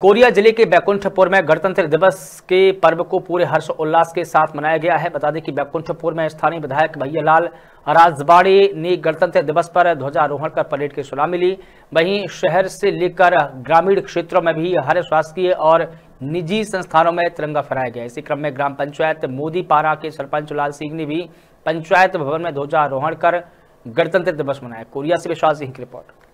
Korea जिले के बैकुंठपुर में गणतंत्र दिवस के पर्व को पूरे हर्षोल्लास के साथ मनाया गया है बता दें कि बैकुंठपुर में स्थानीय विधायक भैयालाल राजबाड़े ने गणतंत्र दिवस पर ध्वजारोहण कर परेड की सलामी ली वहीं शहर से लेकर ग्रामीण क्षेत्रों में भी हर शासकीय और निजी संस्थानों में तिरंगा फहराया गया इसी क्रम में ग्राम पंचायत मोदीपारा के सरपंच लाल सिंह ने भी पंचायत भवन में ध्वजारोहण कर गणतंत्र दिवस मनाया कोरिया से विश्वास सिंह की रिपोर्ट